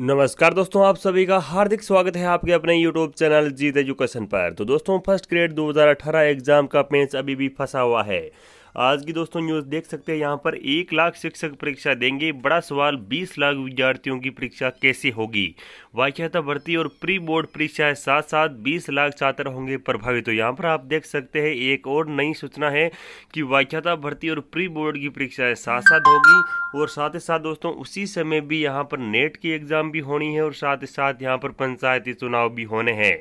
नमस्कार दोस्तों आप सभी का हार्दिक स्वागत है आपके अपने यूट्यूब चैनल जीत एजुकेशन पर तो दोस्तों फर्स्ट ग्रेड 2018 एग्जाम का पेंच अभी भी फंसा हुआ है आज की दोस्तों न्यूज़ देख सकते हैं यहाँ पर एक लाख शिक्षक परीक्षा देंगे बड़ा सवाल बीस लाख विद्यार्थियों की परीक्षा कैसे होगी वाख्याता भर्ती और प्री बोर्ड परीक्षा है साथ साथ बीस लाख छात्र होंगे प्रभावित तो यहाँ पर आप देख सकते हैं एक और नई सूचना है कि वाख्याता भर्ती और प्री बोर्ड की परीक्षा है साथ साथ होगी और साथ ही साथ दोस्तों उसी समय भी यहाँ पर नेट की एग्ज़ाम भी होनी है और साथ ही साथ यहाँ पर पंचायती चुनाव भी होने हैं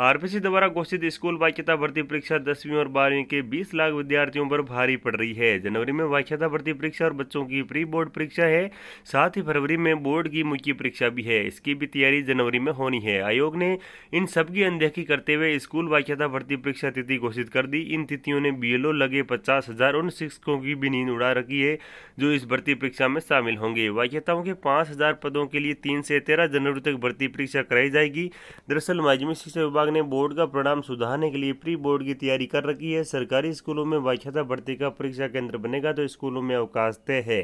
आरपीसी द्वारा घोषित स्कूल वाक्यता भर्ती परीक्षा दसवीं और बारहवीं के 20 लाख विद्यार्थियों पर भारी पड़ रही है जनवरी में वाक्यता भर्ती परीक्षा और बच्चों की प्री बोर्ड परीक्षा है साथ ही फरवरी में बोर्ड की मुख्य परीक्षा भी है इसकी भी तैयारी जनवरी में होनी है आयोग ने इन सबकी अनदेखी करते हुए स्कूल वाक्यता भर्ती परीक्षा तिथि घोषित कर दी इन तिथियों ने बी लगे पचास हजार उन शिक्षकों की भी नींद उड़ा रखी है जो इस भर्ती परीक्षा में शामिल होंगे वाक्यताओं के पांच पदों के लिए तीन से तेरह जनवरी तक भर्ती परीक्षा कराई जाएगी दरअसल माध्यमिक शिक्षा विभाग विभाग ने बोर्ड का परिणाम सुधारने के लिए प्री बोर्ड की तैयारी कर रखी है सरकारी स्कूलों में व्याख्याता भर्ती का परीक्षा केंद्र बनेगा तो स्कूलों में अवकाश तय है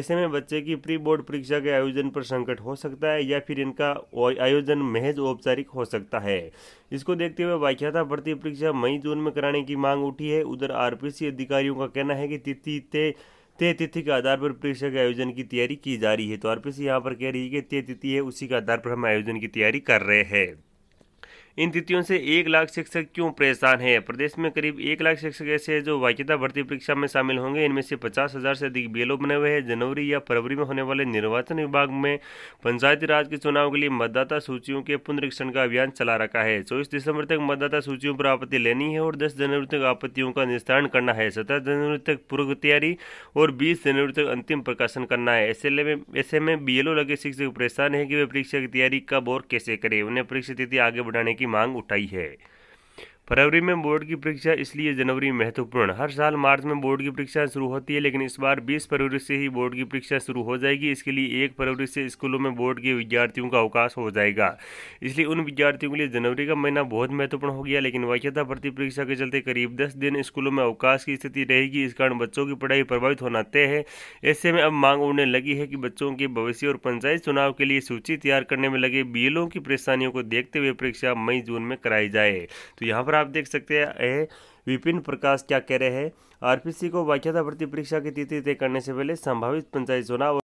ऐसे में बच्चे की प्री बोर्ड परीक्षा के आयोजन पर संकट हो सकता है या फिर इनका आयोजन महज औपचारिक हो सकता है इसको देखते हुए वाख्याता भर्ती परीक्षा मई जून में कराने की मांग उठी है उधर आरपीसी अधिकारियों का कहना है कि तिथि तय तय तिथि के आधार पर परीक्षा के आयोजन की तैयारी की जा रही है तो आरपीसी यहाँ पर कह रही है कि तय तिथि है उसी के आधार पर हम आयोजन की तैयारी कर रहे हैं इन तिथियों से एक लाख शिक्षक क्यों परेशान है प्रदेश में करीब एक लाख शिक्षक ऐसे हैं जो वाक्यता भर्ती परीक्षा में शामिल होंगे इनमें से पचास हज़ार से अधिक बेलो बने हुए हैं जनवरी या फरवरी में होने वाले निर्वाचन विभाग में पंचायती राज के चुनाव के लिए मतदाता सूचियों के पुनरीक्षण का अभियान चला रखा है चौबीस दिसंबर तक मतदाता सूचियों पर आपत्ति लेनी है और दस जनवरी तक आपत्तियों का निस्तारण करना है सत्रह जनवरी तक पूर्व तैयारी और बीस जनवरी तक अंतिम प्रकाशन करना है ऐसे में ऐसे में बीएलओ लगे शिक्षक परेशान है कि वे परीक्षा की तैयारी कब और कैसे करें उन्हें परीक्षा तिथि आगे बढ़ाने की की मांग उठाई है फरवरी में बोर्ड की परीक्षा इसलिए जनवरी महत्वपूर्ण हर साल मार्च में बोर्ड की परीक्षा शुरू होती है लेकिन इस बार 20 फरवरी से ही बोर्ड की परीक्षा शुरू हो जाएगी इसके लिए एक फरवरी से स्कूलों में बोर्ड के विद्यार्थियों का अवकाश हो जाएगा इसलिए उन विद्यार्थियों के लिए जनवरी का महीना बहुत महत्वपूर्ण हो गया लेकिन वाक्यता भर्ती परीक्षा के चलते करीब दस दिन स्कूलों में अवकाश की स्थिति रहेगी इस कारण बच्चों की पढ़ाई प्रभावित होना तय है ऐसे में अब मांग उड़ने लगी है कि बच्चों के भविष्य और पंचायत चुनाव के लिए सूची तैयार करने में लगे बीएलओ की परेशानियों को देखते हुए परीक्षा मई जून में कराई जाए तो यहाँ पर पर आप देख सकते हैं विपिन प्रकाश क्या कह रहे हैं आरपीसी को व्याख्याता भर्ती परीक्षा की तिथि तय करने से पहले संभावित पंचायत चुनाव